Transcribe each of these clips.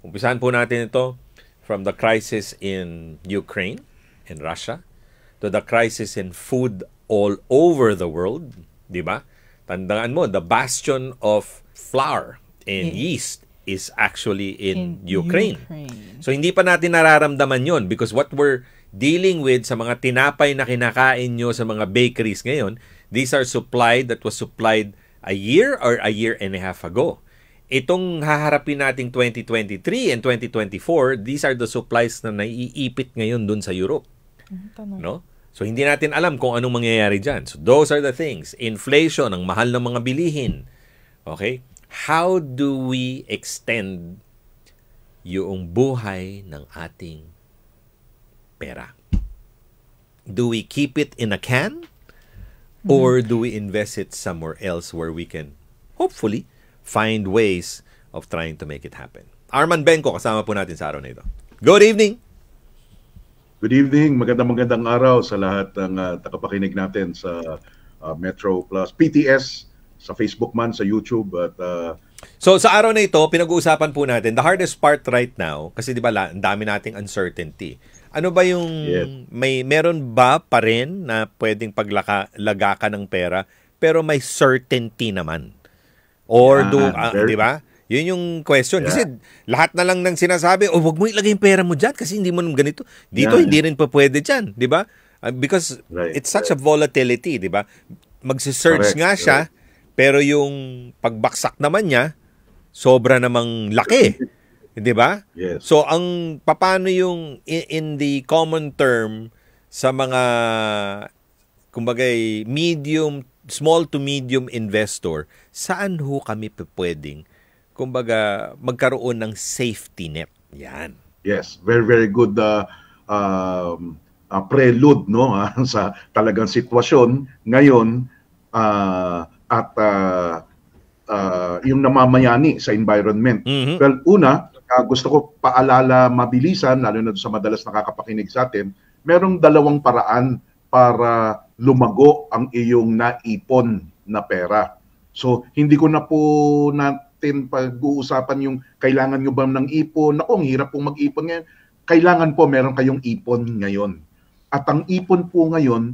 Umpisahan po natin ito from the crisis in Ukraine in Russia to the crisis in food all over the world, di ba? Tandaan mo, the bastion of flour and yeah. yeast is actually in, in Ukraine. Ukraine. So hindi pa natin nararamdaman 'yon because what we're dealing with sa mga tinapay na kinakain nyo sa mga bakeries ngayon, these are supplied that was supplied a year or a year and a half ago itong haharapin nating 2023 and 2024, these are the supplies na naiipit ngayon dun sa Europe. Hmm, no? So hindi natin alam kung anong mangyayari diyan. So those are the things. Inflation, ang mahal ng mga bilihin. Okay? How do we extend yung buhay ng ating pera? Do we keep it in a can? Or hmm. do we invest it somewhere else where we can, hopefully, find ways of trying to make it happen. Arman Benko, kasama po natin sa araw na ito. Good evening! Good evening. Magandang magandang araw sa lahat ng uh, takapakinig natin sa uh, Metro Plus PTS sa Facebook man, sa YouTube at uh, So sa araw na ito, pinag-uusapan po natin the hardest part right now kasi 'di ba ang dami nating uncertainty. Ano ba yung yes. may meron ba pa rin na pwedeng paglaka lagakan ng pera pero may certainty naman? Or yeah, do, uh, ah, di ba? Yun yung question. Yeah. Kasi lahat na lang ng sinasabi, oh, wag mo ilagay yung pera mo dyan kasi hindi mo ganito. Dito, yeah. hindi rin pa pwede dyan, di ba? Ah, because right. it's such a volatility, di ba? Magsisearch Correct. nga siya, right. pero yung pagbaksak naman niya, sobra namang laki. di ba? Yes. So, ang paano yung in, in the common term sa mga kumbaga eh, medium small to medium investor, saan ho kami pwedeng, kumbaga, magkaroon ng safety net? Yan. Yes, very, very good uh, um, uh, prelude no, ah, sa talagang sitwasyon ngayon uh, at uh, uh, yung namamayani sa environment. Mm-hmm. Well, una, uh, gusto ko paalala mabilisan, lalo na sa madalas nakakapakinig sa atin, merong dalawang paraan para lumago ang iyong naipon na pera. So, hindi ko na po natin pag-uusapan yung kailangan nyo ba ng ipon. Ako, ang hirap pong mag-ipon ngayon. Kailangan po meron kayong ipon ngayon. At ang ipon po ngayon,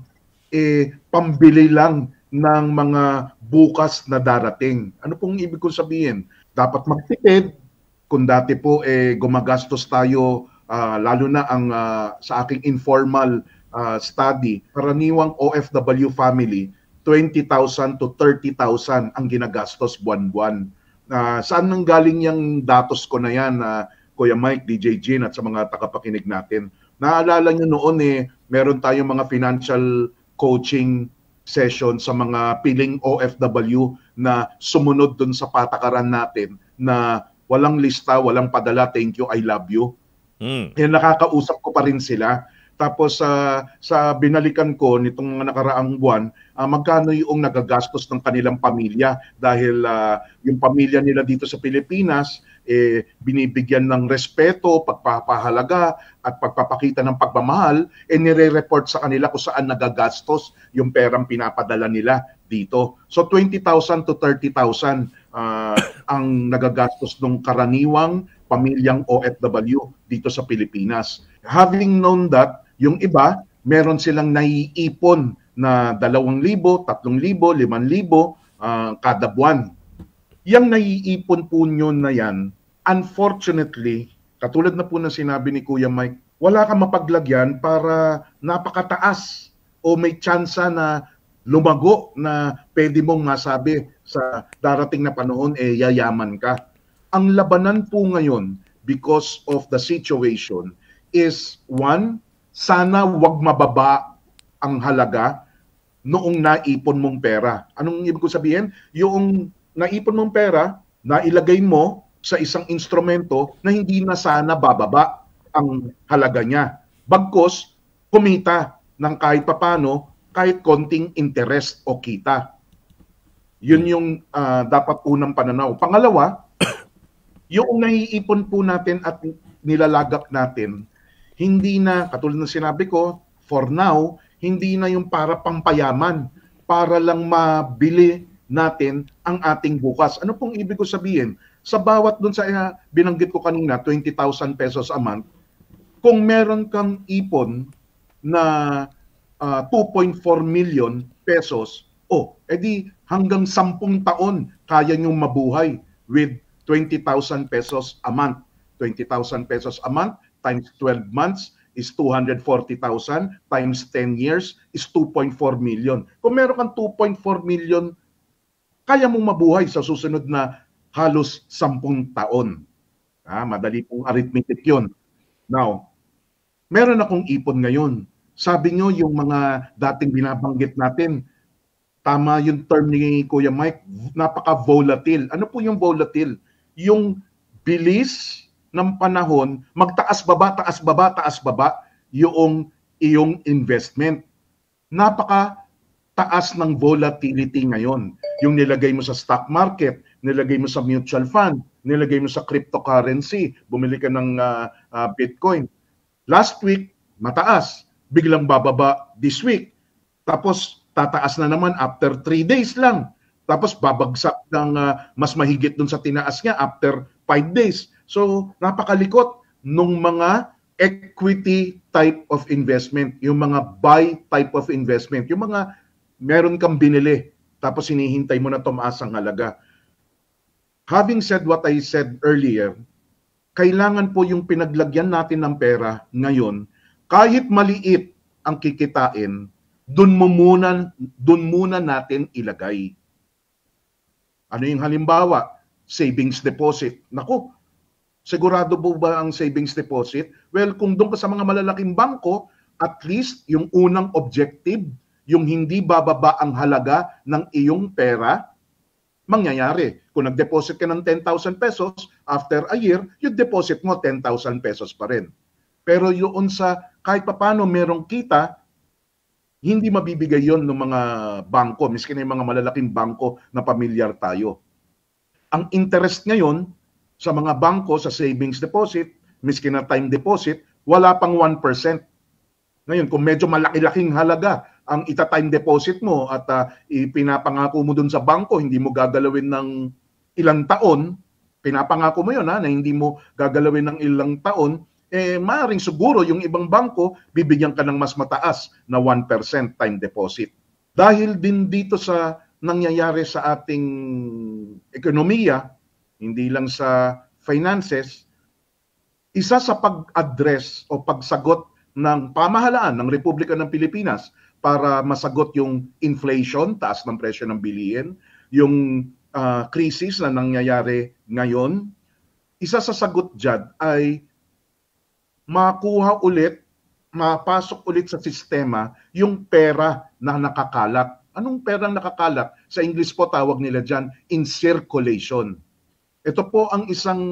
eh, pambili lang ng mga bukas na darating. Ano pong ibig kong sabihin? Dapat magtipid. Kung dati po eh, gumagastos tayo, uh, lalo na ang uh, sa aking informal uh, study, karaniwang OFW family, 20,000 to 30,000 ang ginagastos buwan-buwan. Uh, saan nang galing yung datos ko na yan, uh, Kuya Mike, DJ Jean at sa mga takapakinig natin? Naalala nyo noon eh, meron tayong mga financial coaching session sa mga piling OFW na sumunod dun sa patakaran natin na walang lista, walang padala, thank you, I love you. Mm. Yan, nakakausap ko pa rin sila. Tapos sa uh, sa binalikan ko nitong nakaraang buwan, uh, magkano yung nagagastos ng kanilang pamilya dahil uh, yung pamilya nila dito sa Pilipinas eh binibigyan ng respeto, pagpapahalaga at pagpapakita ng pagmamahal, eh nire-report sa kanila kung saan nagagastos yung perang pinapadala nila dito. So 20,000 to 30,000 uh, ah, ang nagagastos ng karaniwang pamilyang OFW dito sa Pilipinas. Having known that, yung iba, meron silang naiipon na 2,000, 3,000, 5,000 uh, kada buwan. Yang naiipon po nyo na yan, unfortunately, katulad na po na sinabi ni Kuya Mike, wala kang mapaglagyan para napakataas o may tsansa na lumago na pwede mong masabi sa darating na panahon eh yayaman ka. Ang labanan po ngayon because of the situation is one, sana wag mababa ang halaga noong naipon mong pera. Anong ibig ko sabihin? Yung naipon mong pera, nailagay mo sa isang instrumento na hindi na sana bababa ang halaga niya. Bagkos, kumita ng kahit papano, kahit konting interest o kita. Yun yung uh, dapat unang pananaw. Pangalawa, yung naiipon po natin at nilalagak natin hindi na, katulad ng sinabi ko, for now, hindi na yung para pampayaman, para lang mabili natin ang ating bukas. Ano pong ibig ko sabihin? Sa bawat doon sa uh, binanggit ko kanina, 20,000 pesos a month, kung meron kang ipon na uh, ah, 2.4 million pesos, oh, edi hanggang 10 taon kaya niyong mabuhay with 20,000 pesos a month. 20,000 pesos a month, times 12 months is 240,000 times 10 years is 2.4 million. Kung meron kang 2.4 million, kaya mong mabuhay sa susunod na halos 10 taon. Ah, madali pong arithmetic yun. Now, meron akong ipon ngayon. Sabi nyo yung mga dating binabanggit natin, tama yung term ni Kuya Mike, napaka-volatile. Ano po yung volatile? Yung bilis ng panahon, magtaas baba, taas baba, taas baba yung iyong investment. Napaka taas ng volatility ngayon. Yung nilagay mo sa stock market, nilagay mo sa mutual fund, nilagay mo sa cryptocurrency, bumili ka ng uh, uh, Bitcoin. Last week, mataas. Biglang bababa this week. Tapos tataas na naman after 3 days lang. Tapos babagsak ng uh, mas mahigit dun sa tinaas niya after 5 days. So, napakalikot nung mga equity type of investment, yung mga buy type of investment, yung mga meron kang binili tapos hinihintay mo na tumaas ang halaga. Having said what I said earlier, kailangan po yung pinaglagyan natin ng pera ngayon, kahit maliit ang kikitain, dun mo muna, dun muna natin ilagay. Ano yung halimbawa? Savings deposit. Nako, Sigurado po ba ang savings deposit? Well, kung doon ka sa mga malalaking bangko, at least yung unang objective, yung hindi bababa ang halaga ng iyong pera, mangyayari. Kung nag-deposit ka ng 10,000 pesos, after a year, yung deposit mo 10,000 pesos pa rin. Pero yun sa kahit papano merong kita, hindi mabibigay yon ng mga bangko, miskin na yung mga malalaking bangko na pamilyar tayo. Ang interest ngayon, sa mga bangko sa savings deposit, miskin na time deposit, wala pang 1%. Ngayon, kung medyo malaki-laking halaga ang ita-time deposit mo at uh, ipinapangako mo dun sa bangko, hindi mo gagalawin ng ilang taon, pinapangako mo yun ha, na hindi mo gagalawin ng ilang taon, eh maring siguro yung ibang bangko bibigyan ka ng mas mataas na 1% time deposit. Dahil din dito sa nangyayari sa ating ekonomiya, hindi lang sa finances, isa sa pag-address o pagsagot ng pamahalaan ng Republika ng Pilipinas para masagot yung inflation, taas ng presyo ng bilihin, yung uh, crisis na nangyayari ngayon, isa sa sagot dyan ay makuha ulit, mapasok ulit sa sistema yung pera na nakakalat. Anong perang nakakalat? Sa English po tawag nila dyan, in circulation ito po ang isang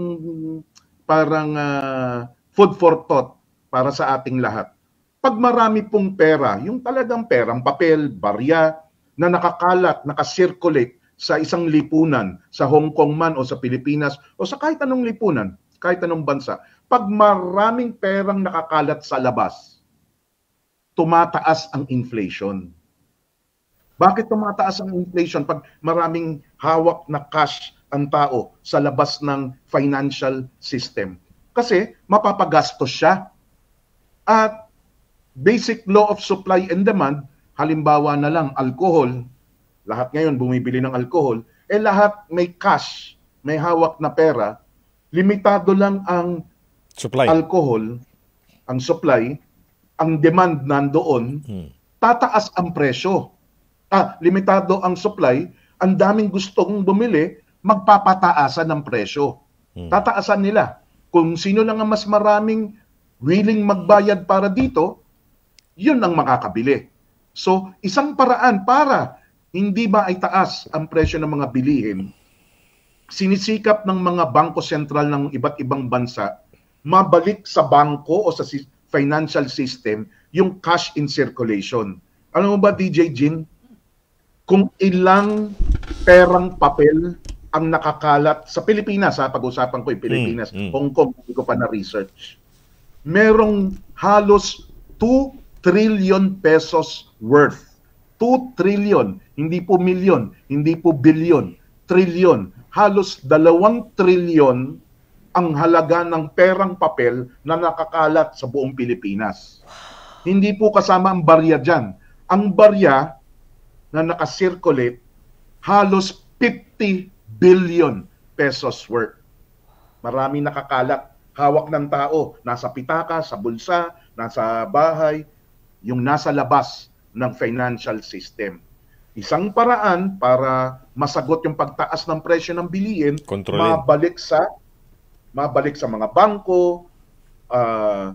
parang uh, food for thought para sa ating lahat. Pag marami pong pera, yung talagang perang papel, barya, na nakakalat, nakasirculate sa isang lipunan, sa Hong Kong man o sa Pilipinas o sa kahit anong lipunan, kahit anong bansa, pag maraming perang nakakalat sa labas, tumataas ang inflation bakit tumataas ang inflation pag maraming hawak na cash ang tao sa labas ng financial system? Kasi mapapagastos siya. At basic law of supply and demand, halimbawa na lang alcohol, lahat ngayon bumibili ng alcohol, eh lahat may cash, may hawak na pera, limitado lang ang supply. alcohol, ang supply, ang demand nandoon, hmm. tataas ang presyo ah, limitado ang supply, ang daming gustong bumili, magpapataasan ng presyo. Hmm. Tataasan nila. Kung sino lang ang mas maraming willing magbayad para dito, yun ang makakabili. So, isang paraan para hindi ba ay taas ang presyo ng mga bilihin, sinisikap ng mga bangko sentral ng iba't ibang bansa mabalik sa bangko o sa financial system yung cash in circulation. Ano mo ba, DJ Jin? kung ilang perang papel ang nakakalat sa Pilipinas, sa pag-usapan ko yung hmm, Pilipinas, mm, mm. Hong Kong, hindi ko pa na-research, merong halos 2 trillion pesos worth. 2 trillion, hindi po milyon, hindi po bilyon, trillion. Halos 2 trillion ang halaga ng perang papel na nakakalat sa buong Pilipinas. Hindi po kasama ang barya dyan. Ang barya, na nakasirculate halos 50 billion pesos worth. Marami nakakalat. Hawak ng tao. Nasa pitaka, sa bulsa, nasa bahay, yung nasa labas ng financial system. Isang paraan para masagot yung pagtaas ng presyo ng bilihin, Kontrolin. mabalik sa mabalik sa mga bangko, uh,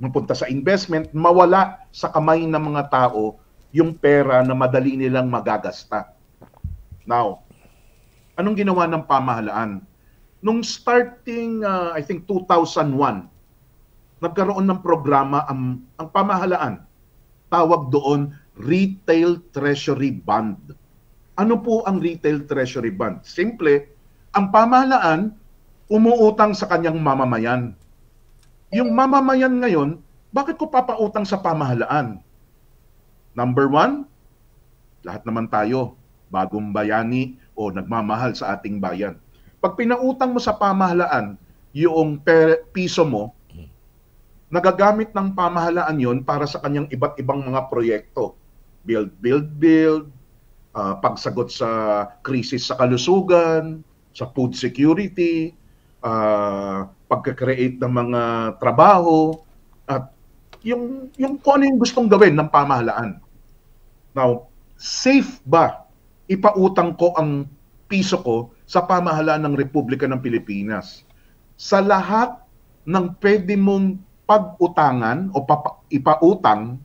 mapunta sa investment, mawala sa kamay ng mga tao yung pera na madali nilang magagasta. Now, anong ginawa ng pamahalaan? Nung starting, uh, I think, 2001, nagkaroon ng programa ang, ang pamahalaan. Tawag doon, Retail Treasury Bond. Ano po ang Retail Treasury Bond? Simple, ang pamahalaan umuutang sa kanyang mamamayan. Yung mamamayan ngayon, bakit ko papautang sa pamahalaan? Number one, lahat naman tayo, bagong bayani o nagmamahal sa ating bayan. Pag pinautang mo sa pamahalaan yung per, piso mo, nagagamit ng pamahalaan yon para sa kanyang iba't ibang mga proyekto. Build, build, build, uh, pagsagot sa krisis sa kalusugan, sa food security, uh, pagka-create ng mga trabaho, at yung, yung kung ano yung gustong gawin ng pamahalaan. Now, safe ba ipautang ko ang piso ko sa pamahalaan ng Republika ng Pilipinas? Sa lahat ng pwede mong pag-utangan o ipautang,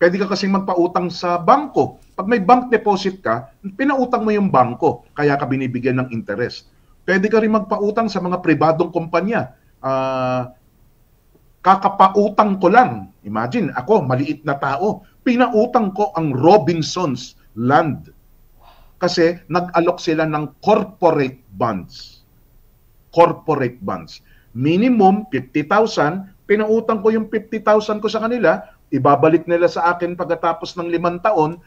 pwede ka kasing magpautang sa bangko. Pag may bank deposit ka, pinautang mo yung bangko, kaya ka binibigyan ng interest. Pwede ka rin magpautang sa mga pribadong kumpanya. Uh, kakapautang ko lang. Imagine, ako, maliit na tao, pinautang ko ang Robinson's land kasi nag-alok sila ng corporate bonds. Corporate bonds. Minimum 50,000, pinautang ko yung 50,000 ko sa kanila, ibabalik nila sa akin pagkatapos ng limang taon.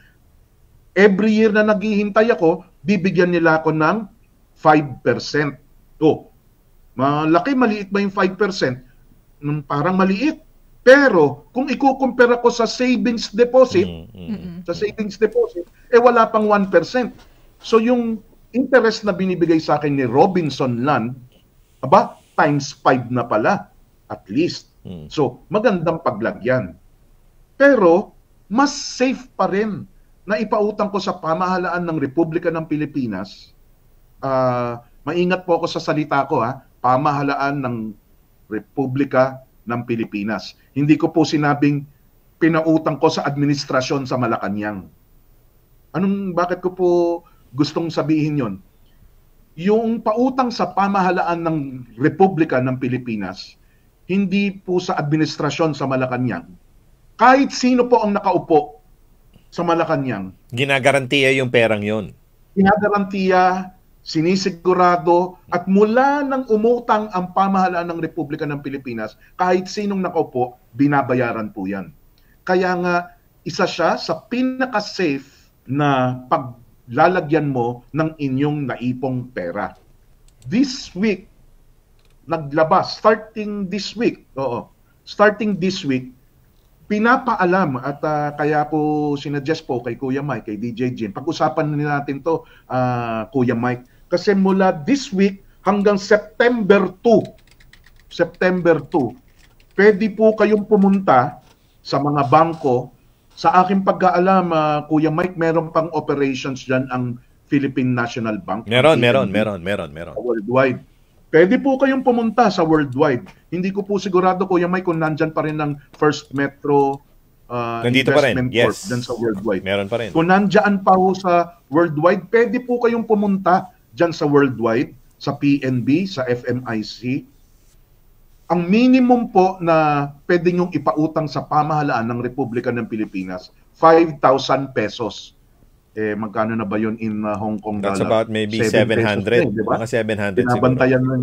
Every year na naghihintay ako, bibigyan nila ako ng 5%. Oh, malaki, maliit ba yung 5%? Hmm, parang maliit. Pero kung ikukumpara ko sa savings deposit, mm-hmm. sa savings deposit, eh wala pang 1%. So yung interest na binibigay sa akin ni Robinson Land, aba, times 5 na pala at least. Mm. So magandang paglagyan. Pero mas safe pa rin na ipautang ko sa pamahalaan ng Republika ng Pilipinas. Uh, maingat po ako sa salita ko ha, pamahalaan ng Republika ng Pilipinas. Hindi ko po sinabing pinautang ko sa administrasyon sa Malacanang. Anong bakit ko po gustong sabihin 'yon? Yung pautang sa pamahalaan ng Republika ng Pilipinas, hindi po sa administrasyon sa Malacanang. Kahit sino po ang nakaupo sa Malacanang, ginagarantiya yung perang 'yon. Ginagarantiya sinisigurado at mula nang umutang ang pamahalaan ng Republika ng Pilipinas, kahit sinong nakaupo, binabayaran po yan. Kaya nga, isa siya sa pinaka-safe na paglalagyan mo ng inyong naipong pera. This week, naglabas, starting this week, oo, starting this week, pinapaalam at uh, kaya po sinuggest po kay Kuya Mike, kay DJ Jin. Pag-usapan na natin to, uh, Kuya Mike kasi mula this week hanggang September 2, September 2, pwede po kayong pumunta sa mga bangko. Sa aking pagkaalam, uh, ah, Kuya Mike, meron pang operations diyan ang Philippine National Bank. Meron, meron, meron, meron, meron. Worldwide. Pwede po kayong pumunta sa worldwide. Hindi ko po sigurado, Kuya Mike, kung nandyan pa rin ng First Metro uh, Nandito pa rin. Corp yes. dyan sa worldwide. Meron pa rin. Kung nandyan pa ho sa worldwide, pwede po kayong pumunta dyan sa worldwide, sa PNB, sa FMIC, ang minimum po na pwede nyong ipautang sa pamahalaan ng Republika ng Pilipinas, 5,000 pesos. Eh, magkano na ba yun in uh, Hong Kong dollar? That's about maybe 700. 700 eh, diba? Mga 700 Binabantayan siguro.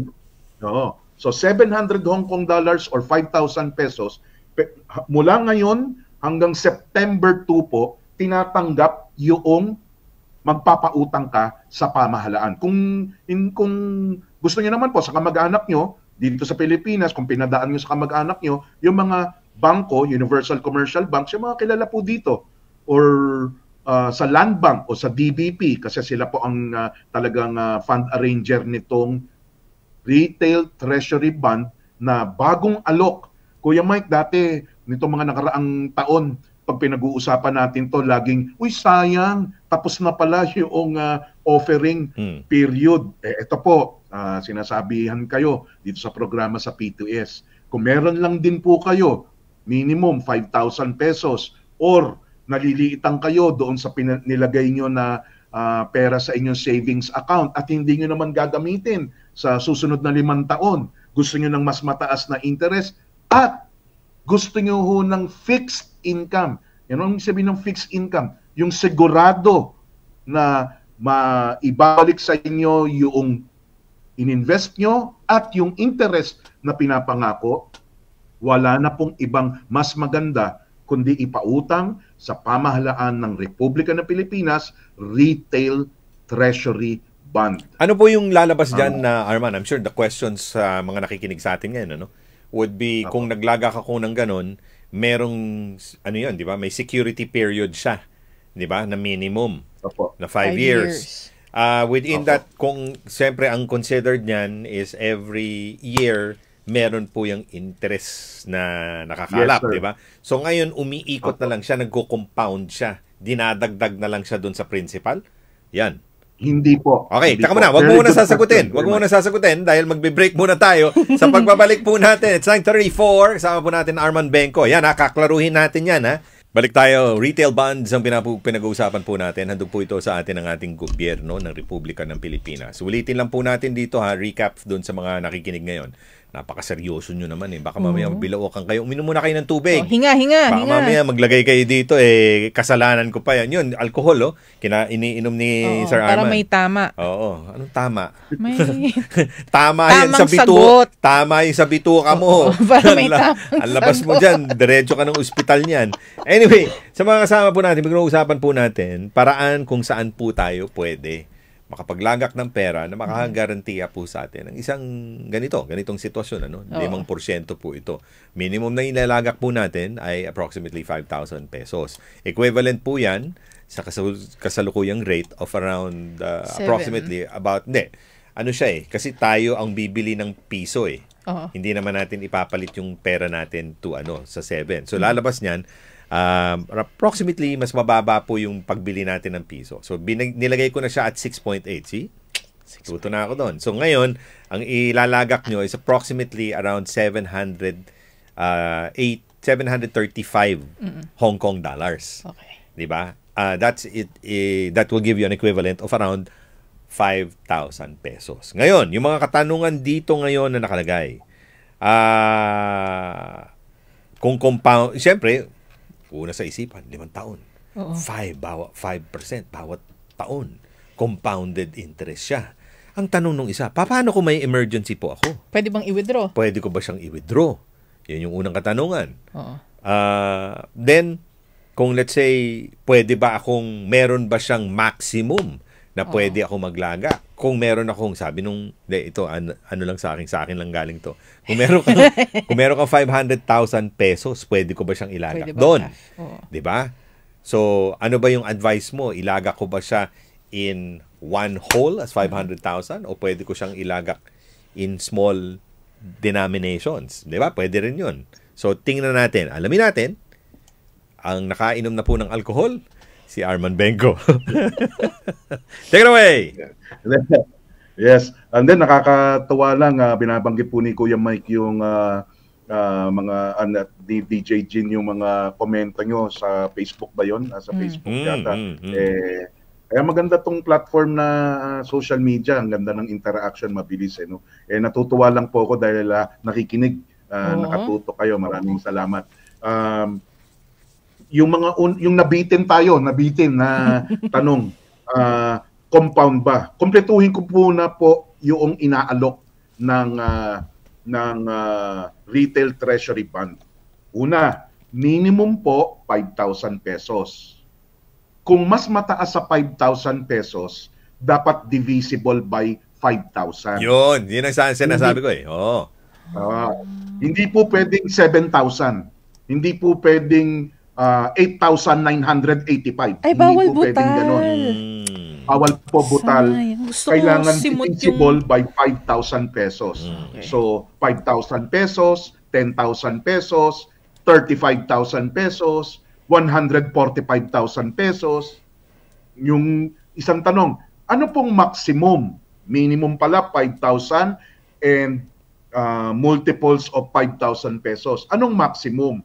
Ng, oo. So 700 Hong Kong dollars or 5,000 pesos, pe, mula ngayon hanggang September 2 po, tinatanggap yung magpapautang ka sa pamahalaan. Kung, in, kung gusto niyo naman po sa kamag-anak niyo dito sa Pilipinas, kung pinadaan niyo sa kamag-anak niyo, yung mga bangko, Universal Commercial Bank, yung mga kilala po dito, or uh, sa Land Bank o sa DBP, kasi sila po ang uh, talagang uh, fund arranger nitong retail treasury bond na bagong alok. Kuya Mike, dati nitong mga nakaraang taon, pag pinag-uusapan natin to laging uy sayang tapos na pala yung uh, offering hmm. period eh, ito po uh, sinasabihan kayo dito sa programa sa P2S kung meron lang din po kayo minimum 5,000 pesos or naliliitan kayo doon sa pin- nilagay nyo na uh, pera sa inyong savings account at hindi nyo naman gagamitin sa susunod na limang taon. Gusto nyo ng mas mataas na interest at gusto nyo ho ng fixed income. Yan ang sabihin ng fixed income. Yung sigurado na maibalik sa inyo yung ininvest nyo at yung interest na pinapangako, wala na pong ibang mas maganda kundi ipautang sa pamahalaan ng Republika ng Pilipinas Retail Treasury Bond. Ano po yung lalabas diyan ah. na, uh, Arman? I'm sure the questions sa uh, mga nakikinig sa atin ngayon, ano? would be uh, kung naglaga ka kung ng ganun, merong ano 'yon, 'di ba? May security period siya, 'di ba? Na minimum Opo. na 5 years. years. Uh, within Opo. that kung siyempre ang considered niyan is every year meron po yung interest na nakakalap, yes, 'di ba? So ngayon umiikot Opo. na lang siya, nagko-compound siya. Dinadagdag na lang siya doon sa principal. Yan. Hindi po. Okay, hindi taka muna. Wag mo muna sasagutin. Wag mo muna sasagutin dahil magbe-break muna tayo. Sa pagbabalik po natin, it's 9.34. Kasama po natin Arman Benko. Yan, nakaklaruhin natin yan. Ha? Balik tayo, retail bonds ang pinapu- pinag-uusapan po natin. Handog po ito sa atin ng ating gobyerno ng Republika ng Pilipinas. Ulitin lang po natin dito ha, recap doon sa mga nakikinig ngayon napakaseryoso nyo naman eh. Baka mamaya mm-hmm. kayo. Uminom muna kayo ng tubig. Oh, hinga, hinga, Baka hinga. mamaya maglagay kayo dito eh, kasalanan ko pa yan. Yun, alkohol oh. Kina, iniinom ni Oo, Sir para Arman. Para may tama. Oo. Anong tama? May... tama yan sa bitu. Sagot. Tama yung sa ka mo. Oo, para may tama. Alabas mo dyan. Diretso ka ng ospital niyan. Anyway, sa mga kasama po natin, mag uusapan po natin, paraan kung saan po tayo pwede makapaglagak ng pera na mm-hmm. makakagarantiya po sa atin ng isang ganito, ganitong sitwasyon. Ano? Oo. 5% po ito. Minimum na ilalagak po natin ay approximately 5,000 pesos. Equivalent po yan sa kasalukuyang rate of around uh, approximately about, Ne, ano siya eh, kasi tayo ang bibili ng piso eh. Oo. Hindi naman natin ipapalit yung pera natin to ano sa 7. So lalabas niyan Um, approximately, mas mababa po yung pagbili natin ng piso. So, binag- nilagay ko na siya at 6.8. See? Tuto na ako doon. So, ngayon, ang ilalagak nyo is approximately around 700, uh, 8, 735 Mm-mm. Hong Kong dollars. Okay. Di ba? Uh, that's it, uh, that will give you an equivalent of around 5,000 pesos. Ngayon, yung mga katanungan dito ngayon na nakalagay. Ah... Uh, kung compound, siyempre, una sa isipan, limang taon. Oo. 5, bawa, 5% bawat taon. Compounded interest siya. Ang tanong nung isa, paano kung may emergency po ako? Pwede bang i-withdraw? Pwede ko ba siyang i-withdraw? Yan yung unang katanungan. Oo. Uh, then, kung let's say, pwede ba akong, meron ba siyang maximum na pwede ako maglaga. Kung meron akong sabi nung de, ito ano, ano lang sa akin, sa akin lang galing to. Kung meron ka kung meron kang 500,000 pesos, pwede ko ba siyang ilaga? Ba Doon. Oh. 'Di ba? So, ano ba yung advice mo? Ilaga ko ba siya in one whole as 500,000 o pwede ko siyang ilagak in small denominations, 'di ba? Pwede rin 'yun. So, tingnan natin. Alamin natin ang nakainom na po ng alcohol si Arman Benko. Take it away! Yes. And then nakakatuwa lang, uh, binabanggit po ni Kuya Mike yung uh, uh, mga uh, ni DJ Jin yung mga komento nyo sa Facebook ba yon? Uh, sa mm. Facebook mm, yata. Mm, mm, eh, kaya maganda tong platform na uh, social media. Ang ganda ng interaction, mabilis. Eh, no? eh, natutuwa lang po ako dahil uh, nakikinig. Uh, uh-huh. Nakatuto kayo. Maraming salamat. Um, yung mga un, yung nabitin tayo, nabitin na tanong, uh, compound ba? Kumpletuhin ko po na po yung inaalok ng uh, ng uh, retail treasury bond. Una, minimum po 5,000 pesos. Kung mas mataas sa 5,000 pesos, dapat divisible by 5,000. Yun, yun ang sinasabi ko eh. Oo. Oh. Uh, hindi po pwedeng 7,000. Hindi po pwedeng uh, ah, 8,985. Ay, bawal Hindi butal. Hmm. Bawal po butal. Gusto Kailangan deductible yung... by 5,000 pesos. Hmm, okay. So, 5,000 pesos, 10,000 pesos, 35,000 pesos, 145,000 pesos. Yung isang tanong, ano pong maximum? Minimum pala 5,000 and uh, multiples of 5,000 pesos. Anong maximum?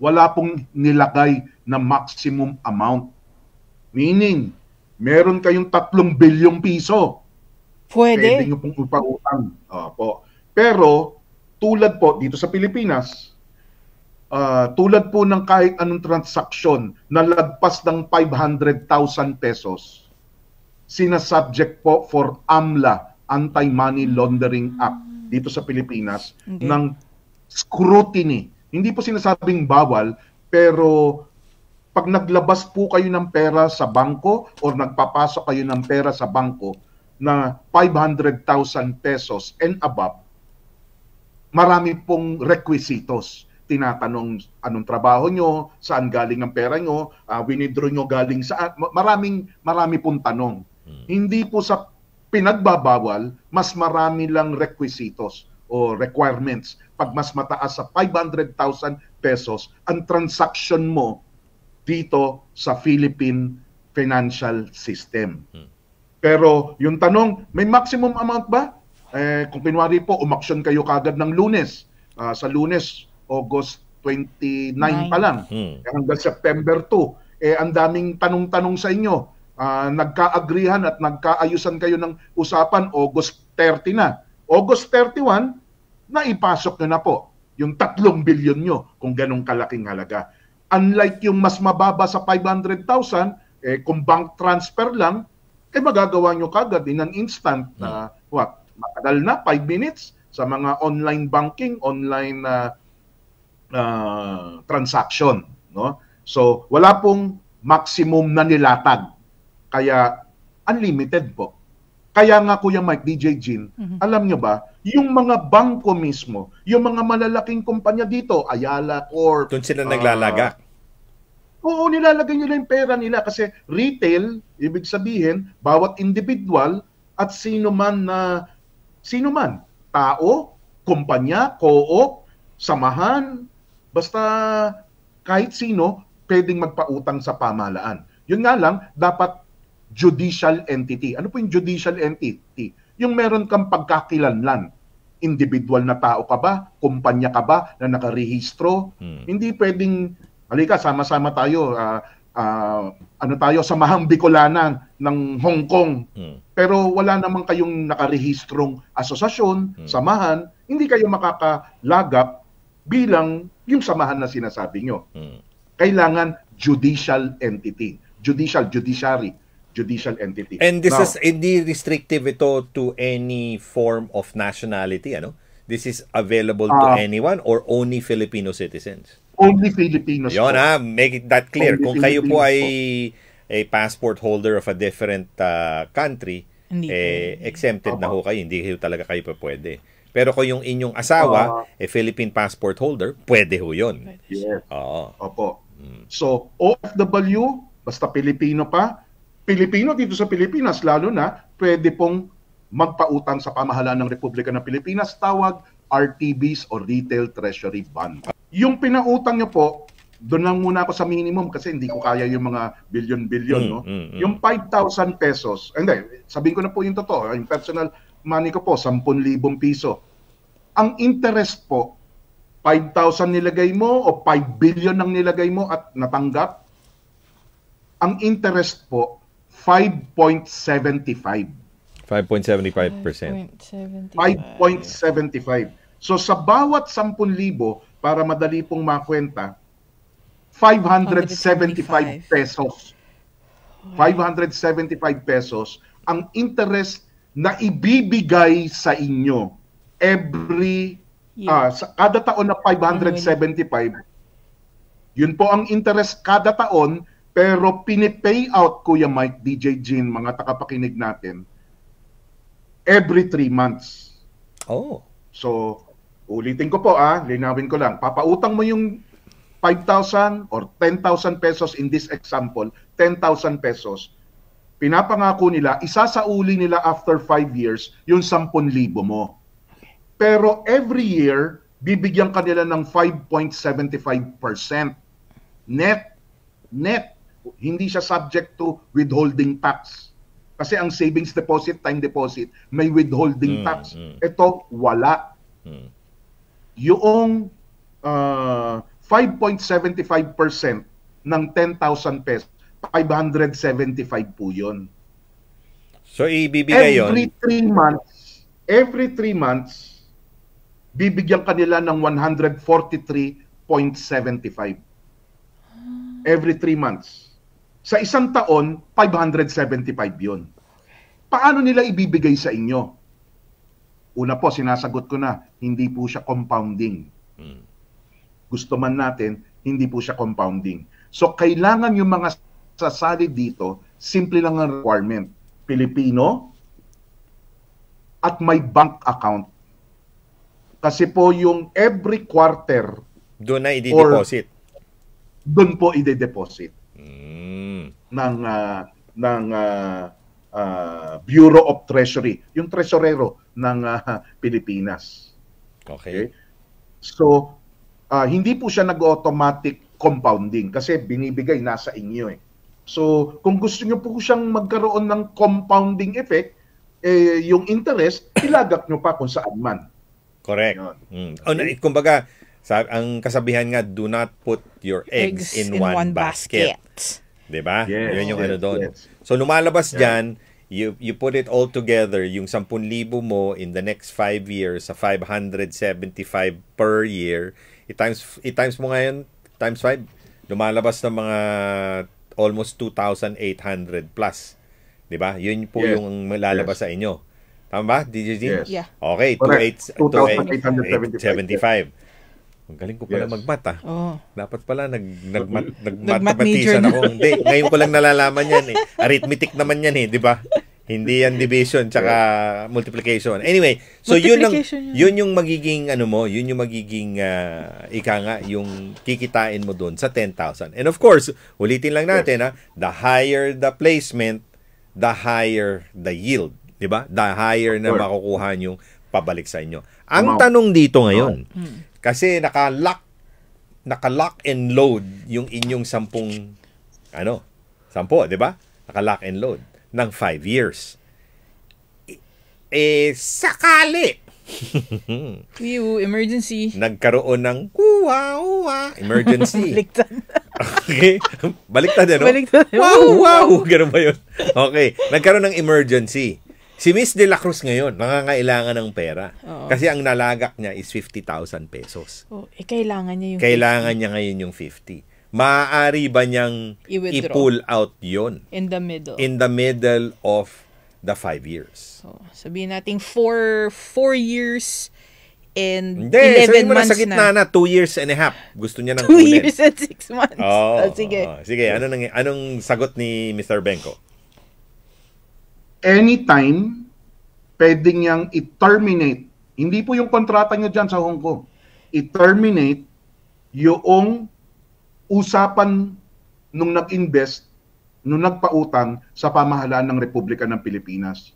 wala pong nilagay na maximum amount. Meaning, meron kayong 3 bilyong piso. Pwede. Pwede nyo pong ipautang. Opo. Pero, tulad po dito sa Pilipinas, uh, tulad po ng kahit anong transaksyon na lagpas ng 500,000 pesos, sinasubject po for AMLA, Anti-Money Laundering Act, dito sa Pilipinas, okay. ng scrutiny hindi po sinasabing bawal, pero pag naglabas po kayo ng pera sa bangko or nagpapasok kayo ng pera sa bangko na 500,000 pesos and above, marami pong requisitos. Tinatanong anong trabaho nyo, saan galing ang pera nyo, uh, winidraw nyo galing saan. Maraming, marami pong tanong. Hmm. Hindi po sa pinagbabawal, mas marami lang requisitos o requirements pag mas mataas sa 500,000 pesos ang transaction mo dito sa Philippine financial system. Hmm. Pero yung tanong, may maximum amount ba? Eh, kung pinwari po, umaksyon kayo kagad ng lunes. Uh, sa lunes, August 29 pa lang. Hmm. Eh, hanggang September 2. Eh, ang daming tanong-tanong sa inyo. Uh, nagka-agreehan at nagkaayusan kayo ng usapan August 30 na August 31, na ipasok nyo na po yung 3 bilyon nyo kung ganong kalaking halaga. Unlike yung mas mababa sa 500,000, eh, kung bank transfer lang, eh magagawa nyo kagad in an instant na uh, what? Matagal na, 5 minutes sa mga online banking, online uh, uh, transaction. No? So, wala pong maximum na nilatag. Kaya, unlimited po kaya nga Kuya Mike, DJ Jin, mm-hmm. alam nyo ba, yung mga bangko mismo, yung mga malalaking kumpanya dito, Ayala Corp. Doon sila uh, naglalaga. Ah, oo, nilalagay nila yung pera nila kasi retail, ibig sabihin, bawat individual at sino man na, sino man, tao, kumpanya, co-op, samahan, basta kahit sino, pwedeng magpautang sa pamalaan. Yun nga lang, dapat judicial entity. Ano po yung judicial entity? Yung meron kang pagkakilanlan. Individual na tao ka ba? Kumpanya ka ba na nakarehistro? Hmm. Hindi pwedeng, halika, sama-sama tayo, uh, uh, ano tayo, samahang Bicolana ng Hong Kong. Hmm. Pero wala naman kayong nakarehistrong asosasyon, hmm. samahan, hindi kayo makakalagap bilang yung samahan na sinasabi nyo. Hmm. Kailangan judicial entity, judicial, judiciary judicial entity. And this Now, is hindi eh, restrictive ito to any form of nationality, ano? This is available to ah. anyone or only Filipino citizens? Only Filipinos. Yon ha, make it that clear. Only Kung Filipinos kayo po ay a passport holder of a different uh, country, hindi eh, exempted uh-huh. na ho kayo. Hindi kayo talaga kayo pa pwede. Pero kung yung inyong asawa, uh, eh, Philippine passport holder, pwede ho yun. Yes. Oo. Opo. Hmm. So, OFW, basta Pilipino pa, Pilipino dito sa Pilipinas, lalo na pwede pong magpautang sa pamahalaan ng Republika ng Pilipinas, tawag RTBs or Retail Treasury Bond. Yung pinautang nyo po, doon lang muna ako sa minimum kasi hindi ko kaya yung mga billion-billion. Mm, no? Mm, mm. Yung 5,000 pesos, hindi, sabihin ko na po yung totoo, yung personal money ko po, 10,000 piso. Ang interest po, 5,000 nilagay mo o 5 billion ang nilagay mo at natanggap, ang interest po 5.75. 5.75%. 5.75. So sa bawat 10,000 para madali pong makwenta, 575 pesos. 575 pesos ang interest na ibibigay sa inyo every yeah. Ah, uh, sa kada taon na 575 yun po ang interest kada taon pero pinipay out, Kuya Mike, DJ Jean, mga takapakinig natin, every three months. Oh. So, ulitin ko po ah, linawin ko lang. Papautang mo yung 5,000 or 10,000 pesos in this example, 10,000 pesos. Pinapangako nila, isasauli nila after 5 years yung 10,000 mo. Pero every year, bibigyan kanila ng 5.75% net net hindi siya subject to withholding tax. Kasi ang savings deposit, time deposit, may withholding mm, tax. Mm. Ito, wala. Mm. Yung uh, ah, 5.75% ng 10,000 pesos, 575 po yun. So, ibibigay yun? Every 3 months, every 3 months, bibigyan kanila ng 143.75. Every 3 months. Sa isang taon, 575 yun. Paano nila ibibigay sa inyo? Una po, sinasagot ko na, hindi po siya compounding. Hmm. Gusto man natin, hindi po siya compounding. So, kailangan yung mga sasali dito, simple lang ang requirement. Pilipino at may bank account. Kasi po yung every quarter doon na i-deposit. Doon po i-deposit. Mm ng uh, ng uh, uh, Bureau of Treasury, yung tresorero ng uh, Pilipinas. Okay. okay. So uh, hindi po siya nag-automatic compounding kasi binibigay nasa inyo eh. So kung gusto niyo po siyang magkaroon ng compounding effect, eh, yung interest, ilagak nyo pa kung saan man. Correct. Yun. Mm. Okay. On, kumbaga, ang kasabihan nga, do not put your eggs, eggs in, in one, one basket. basket. 'di ba? Yes, Yun yung yes, ano doon. Yes. So lumalabas yeah. diyan, you you put it all together, yung 10,000 mo in the next 5 years sa 575 per year, it times it times mo ngayon times 5, lumalabas ng mga almost 2,800 plus. 'Di ba? Yun po yes. yung malalabas yes. sa inyo. Tama ba? Did you see? Yes. Yeah. Okay, 2,875. Ang galing ko pala yes. magmata. Ah. Oh. Dapat pala nag nagmat nagmathematician nag ako. Hindi, ngayon ko lang nalalaman 'yan eh. Arithmetic naman 'yan eh, 'di ba? Hindi yan division tsaka multiplication. Anyway, so multiplication yun ang yun. yung magiging ano mo, yun yung magiging uh, ika nga yung kikitain mo doon sa 10,000. And of course, ulitin lang natin ha, ah, the higher the placement, the higher the yield, 'di ba? The higher na makukuha yung pabalik sa inyo. Ang tanong dito ngayon, mm. Kasi naka-lock naka-lock and load yung inyong sampung ano, sampo, 'di ba? Naka-lock and load ng 5 years. Eh sakali Ew, emergency. Nagkaroon ng kuwa, uwa, emergency. Baliktad. okay. Baliktad, ano? Baliktad. Wow, wow. Ganun ba yun? Okay. Nagkaroon ng emergency. Si Miss De La Cruz ngayon, nangangailangan ng pera. Oo. Kasi ang nalagak niya is 50,000 pesos. Oh, eh, kailangan niya yung Kailangan 50. niya ngayon yung 50. Maaari ba niyang I-withdraw. i-pull out yon In the middle. In the middle of the five years. So, sabihin natin four, four years and Hindi, 11 months na. sa gitna na. two years and a half. Gusto niya ng Two kunin. years and six months. Oh, Oh, sige. sige, ano nang, anong sagot ni Mr. Benko? anytime pwede niyang i-terminate. Hindi po yung kontrata niya dyan sa Hong Kong. I-terminate yung usapan nung nag-invest, nung nagpautang sa pamahalaan ng Republika ng Pilipinas.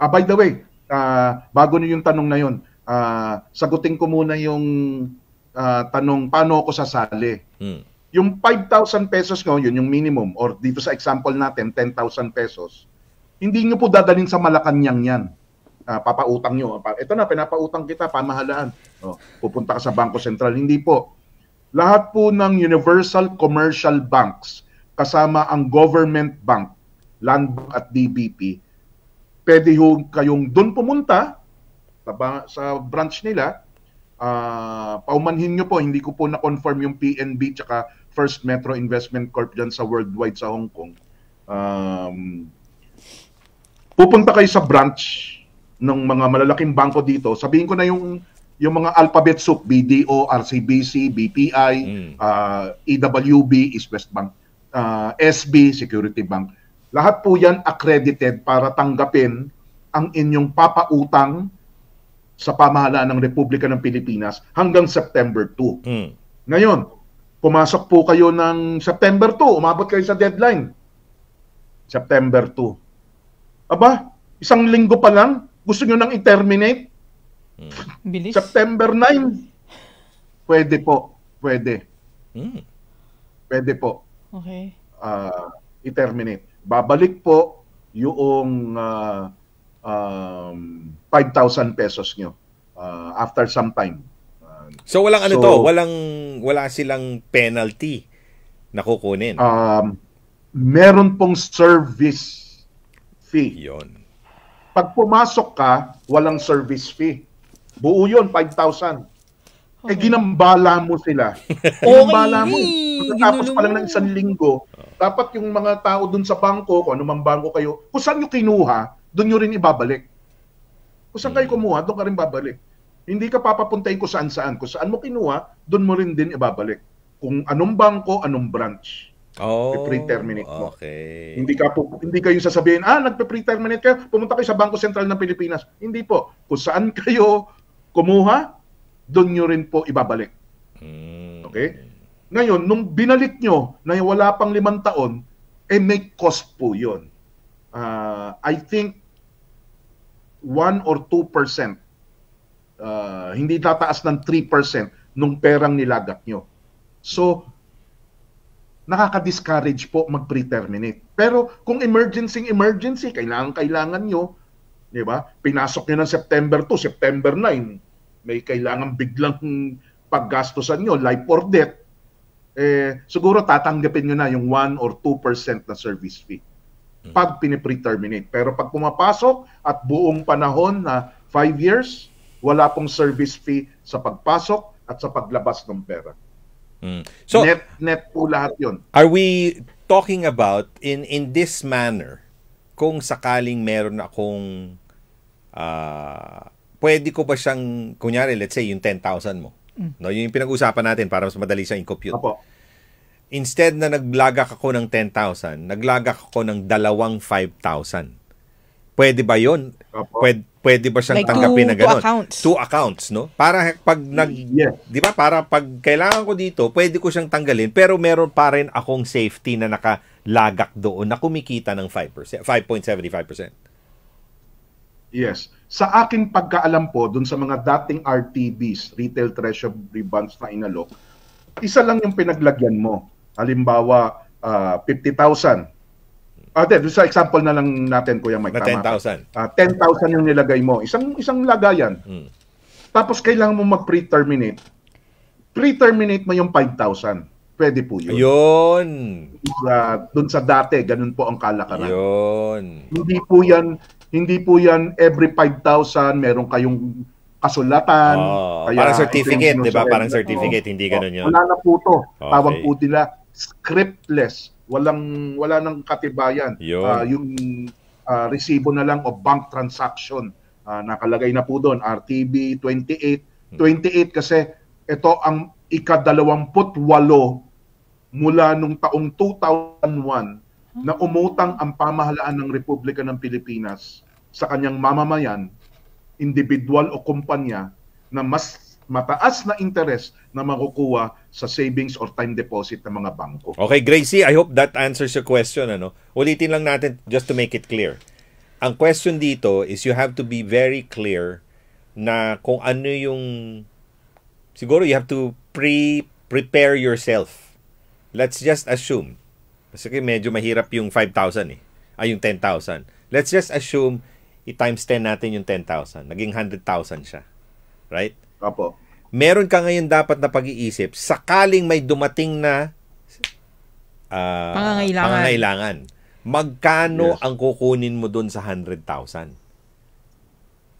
Ah, by the way, uh, bago niyo yung tanong na yun, uh, sagutin ko muna yung uh, tanong paano ako sasali. Hmm. Yung 5,000 pesos ko, yun yung minimum, or dito sa example natin, 10,000 pesos hindi nyo po dadalhin sa Malacanang yan. Uh, papautang nyo. Ito na, pinapautang kita, pamahalaan. Oh, pupunta ka sa Bangko Sentral. Hindi po. Lahat po ng Universal Commercial Banks, kasama ang government bank, Land Bank at BBP, pwede ho kayong doon pumunta sa, sa branch nila. Uh, paumanhin nyo po, hindi ko po na-confirm yung PNB tsaka First Metro Investment Corp dyan sa worldwide sa Hong Kong. Um, pupunta kayo sa branch ng mga malalaking bangko dito, sabihin ko na yung yung mga alphabet soup, BDO, RCBC, BPI, mm. uh, EWB, East West Bank, uh, SB, Security Bank. Lahat po yan accredited para tanggapin ang inyong papautang sa pamahalaan ng Republika ng Pilipinas hanggang September 2. Mm. Ngayon, pumasok po kayo ng September 2, umabot kayo sa deadline. September 2 Aba, isang linggo pa lang, gusto nyo nang i-terminate? Mm. Bilis. September 9. Pwede po. Pwede. Mm. Pwede po. Okay. Uh, i-terminate. Babalik po yung uh, um, 5,000 pesos nyo uh, after some time. Uh, so walang ano so, ano to, walang wala silang penalty na kukunin. Um, meron pong service fee. Yun. Pag pumasok ka, walang service fee. Buo yun, 5,000. Eh, okay. Eh, ginambala mo sila. ginambala mo. Tapos pa lang ng isang linggo, dapat yung mga tao dun sa bangko, kung anumang bangko kayo, kung saan nyo kinuha, dun nyo rin ibabalik. Kung saan kayo mm. kumuha, dun ka rin babalik. Hindi ka papapuntahin kung saan-saan. Kung saan mo kinuha, dun mo rin din ibabalik. Kung anong bangko, anong branch. Oh, pre-terminate mo. Okay. Hindi ka po, hindi kayo sasabihin, ah, nagpe-pre-terminate kayo, pumunta kayo sa Bangko Sentral ng Pilipinas. Hindi po. Kung saan kayo kumuha, doon nyo rin po ibabalik. Hmm. Okay? Ngayon, nung binalik nyo na wala pang limang taon, eh may cost po yun. Uh, I think 1 or 2%. Uh, ah, hindi tataas ng 3% nung perang nilagak nyo. So, nakaka-discourage po mag pre Pero kung emergency, emergency, kailangan-kailangan nyo, di ba? Pinasok nyo ng September 2, September 9, may kailangan biglang paggastosan nyo, life or death, eh, siguro tatanggapin nyo na yung 1 or 2% na service fee hmm. pag pinipre Pero pag pumapasok at buong panahon na 5 years, wala pong service fee sa pagpasok at sa paglabas ng pera. Mm. So net net po lahat 'yon. Are we talking about in in this manner kung sakaling meron akong uh, pwede ko ba siyang kunyari let's say yung 10,000 mo. Mm. No, yung pinag-usapan natin para mas madali siyang i-compute. Opo. Instead na naglagak ako ng 10,000, naglagak ako ng dalawang 5,000. Pwede ba yon? Pwede, pwede ba siyang like tanggapin two, na gano'n? Two accounts. Two accounts, no? Para pag nag... Yes. Di ba? Para pag kailangan ko dito, pwede ko siyang tanggalin, pero meron pa rin akong safety na nakalagak doon na kumikita ng 5%, 5.75%. Yes. Sa akin pagkaalam po, doon sa mga dating RTBs, Retail Treasury Bonds na inalok, isa lang yung pinaglagyan mo. Halimbawa, uh, ah, 50,000 Ah, uh, sa example na lang natin Kuya Mike. Na 10,000. Uh, 10,000 yung nilagay mo. Isang isang lagayan. Hmm. Tapos kailangan mo mag-pre-terminate. Pre-terminate mo yung 5,000. Pwede po yun. Ayun. Sa, dun sa dati, ganun po ang kalakaran. Ayun. Hindi po yan, hindi po yan every 5,000 meron kayong kasulatan. Oh, kaya, parang certificate, di ba? Parang certificate, oh, hindi ganun yun. Wala na po to. Okay. Tawag po nila scriptless walang wala nang katibayan. Yun. Uh, yung uh, resibo na lang o bank transaction uh, nakalagay na po doon RTB 28 28 kasi ito ang ika-28 mula nung taong 2001 hmm. na umutang ang pamahalaan ng Republika ng Pilipinas sa kanyang mamamayan, individual o kumpanya na mas mataas na interest na makukuha sa savings or time deposit ng mga bangko. Okay, Gracie, I hope that answers your question. Ano? Ulitin lang natin just to make it clear. Ang question dito is you have to be very clear na kung ano yung siguro you have to pre prepare yourself. Let's just assume kasi medyo mahirap yung 5,000 eh. Ay, ah, yung 10,000. Let's just assume i-times 10 natin yung 10,000. Naging 100,000 siya. Right? Opo. Meron ka ngayon dapat na pag-iisip sakaling may dumating na uh, pangangailangan. pangangailangan. Magkano yes. ang kukunin mo doon sa 100,000? Hmm.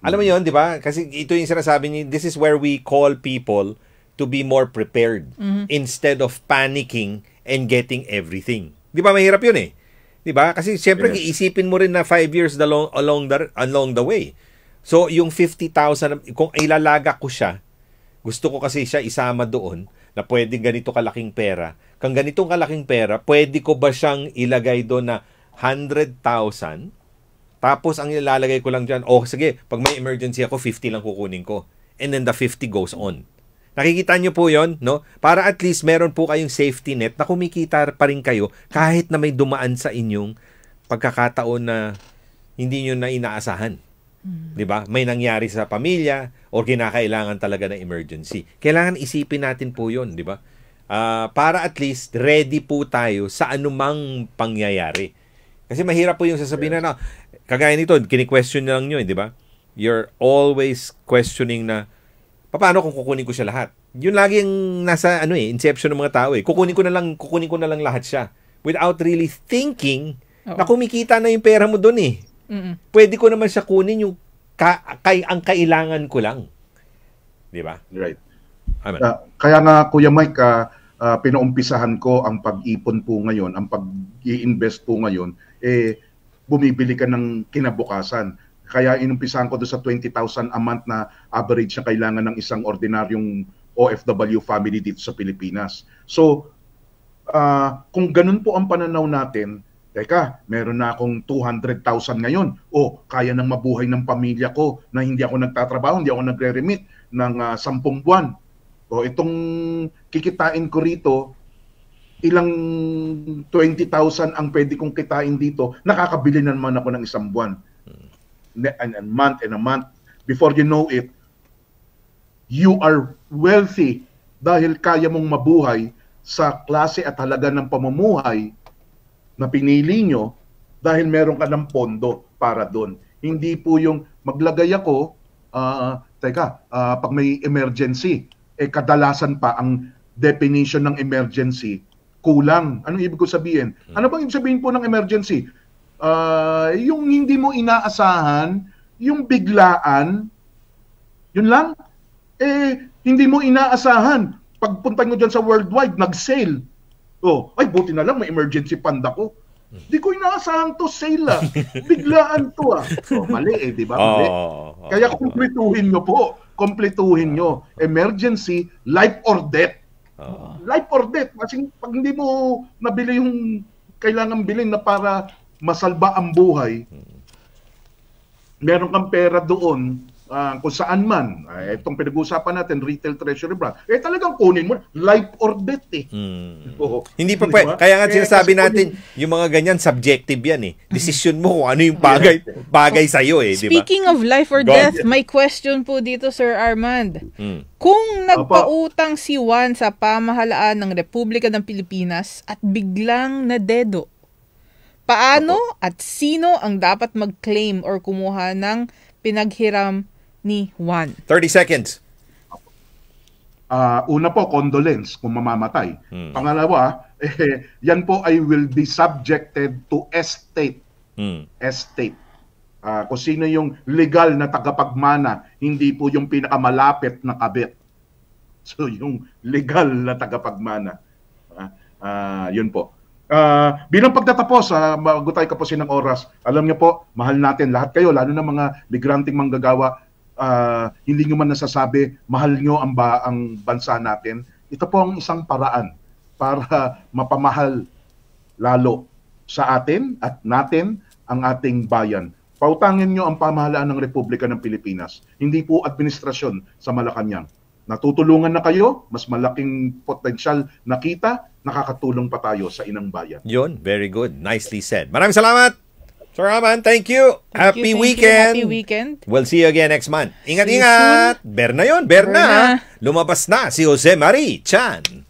Alam mo yon di ba? Kasi ito yung sinasabi ni, this is where we call people to be more prepared mm-hmm. instead of panicking and getting everything. Di ba mahirap yun eh? Di ba? Kasi siyempre yes. iisipin mo rin na 5 years the long, along the along the way. So, yung 50,000, kung ilalaga ko siya, gusto ko kasi siya isama doon na pwedeng ganito kalaking pera. Kung ganitong kalaking pera, pwede ko ba siyang ilagay doon na 100,000? Tapos, ang ilalagay ko lang dyan, oh, sige, pag may emergency ako, 50 lang kukunin ko. And then the 50 goes on. Nakikita nyo po yon no? Para at least meron po kayong safety net na kumikita pa rin kayo kahit na may dumaan sa inyong pagkakataon na hindi nyo na inaasahan. Hmm. 'Di ba? May nangyari sa pamilya or kinakailangan talaga ng emergency. Kailangan isipin natin po 'yon, 'di ba? Uh, para at least ready po tayo sa anumang pangyayari. Kasi mahirap po yung sasabihin na, na kagaya nito, kini-question na lang niyo, eh, di ba? You're always questioning na, paano kung kukunin ko siya lahat? Yun lagi yung nasa ano eh, inception ng mga tao eh. Kukunin ko na lang, kukunin ko na lang lahat siya without really thinking Oo. na kumikita na yung pera mo doon eh. Mm-mm. Pwede ko naman siya kunin yung ka, kay, ang kailangan ko lang. Di ba? Right. Amen. Uh, kaya nga, Kuya Mike, uh, ah, uh, ah, pinaumpisahan ko ang pag-ipon po ngayon, ang pag iinvest invest po ngayon, eh, bumibili ka ng kinabukasan. Kaya inumpisahan ko doon sa 20,000 a month na average na kailangan ng isang ordinaryong OFW family dito sa Pilipinas. So, uh, kung ganun po ang pananaw natin, teka, meron na akong 200,000 ngayon. O, kaya nang mabuhay ng pamilya ko na hindi ako nagtatrabaho, hindi ako nagre-remit ng uh, ah, 10 buwan. O, itong kikitain ko rito, ilang 20,000 ang pwede kong kitain dito, nakakabili na naman ako ng isang buwan. Hmm. And a month and a month. Before you know it, you are wealthy dahil kaya mong mabuhay sa klase at halaga ng pamumuhay na pinili nyo dahil meron ka ng pondo para doon. Hindi po yung maglagay ako, uh, teka, uh, pag may emergency, eh kadalasan pa ang definition ng emergency kulang. Anong ibig ko sabihin? Hmm. Ano bang ibig sabihin po ng emergency? Uh, yung hindi mo inaasahan, yung biglaan, yun lang. Eh, hindi mo inaasahan. Pagpunta nyo dyan sa worldwide, nag-sale Oh, ay buti na lang may emergency fund ako. Di ko inaasahan to sale Biglaan to ah. So, oh, mali eh, di ba? Mali. Oh, Kaya kumpletuhin nyo po. Kumpletuhin nyo. Emergency, life or death. Oh. Life or death. Kasi pag hindi mo nabili yung kailangan bilhin na para masalba ang buhay, hmm. meron kang pera doon, uh, kung saan man, uh, itong pinag-uusapan natin, retail treasury brand, eh talagang kunin mo, life or death eh. Hmm. Oo. Hindi pa diba? pwede. Kaya nga eh, sinasabi natin, kunin. yung mga ganyan, subjective yan eh. Decision mo kung ano yung bagay, eh. bagay sa'yo eh. Diba? Speaking of life or God. death, may question po dito, Sir Armand. Hmm. Kung nagpautang si Juan sa pamahalaan ng Republika ng Pilipinas at biglang nadedo, paano at sino ang dapat mag-claim or kumuha ng pinaghiram ni Juan. 30 seconds. Uh, una po, condolence kung mamamatay. Hmm. Pangalawa, eh, yan po ay will be subjected to estate. Hmm. Estate. Uh, kung sino yung legal na tagapagmana, hindi po yung pinakamalapit na kabit. So yung legal na tagapagmana. Uh, uh, yun po. Uh, bilang pagtatapos, uh, bago tayo kapusin ng oras, alam niyo po, mahal natin lahat kayo, lalo na mga migranteng manggagawa, uh, hindi nyo man nasasabi, mahal nyo ang, ba, ang bansa natin. Ito po ang isang paraan para mapamahal lalo sa atin at natin ang ating bayan. Pautangin nyo ang pamahalaan ng Republika ng Pilipinas, hindi po administrasyon sa Malacanang. Natutulungan na kayo, mas malaking potensyal na kita, nakakatulong pa tayo sa inang bayan. Yun, very good. Nicely said. Maraming salamat! Sir Raman, thank you. Thank happy you, thank weekend. You. Happy weekend. We'll see you again next month. Ingat, see ingat. Berna yon, Berna. Berna. Lumabas na si Jose Marie Chan.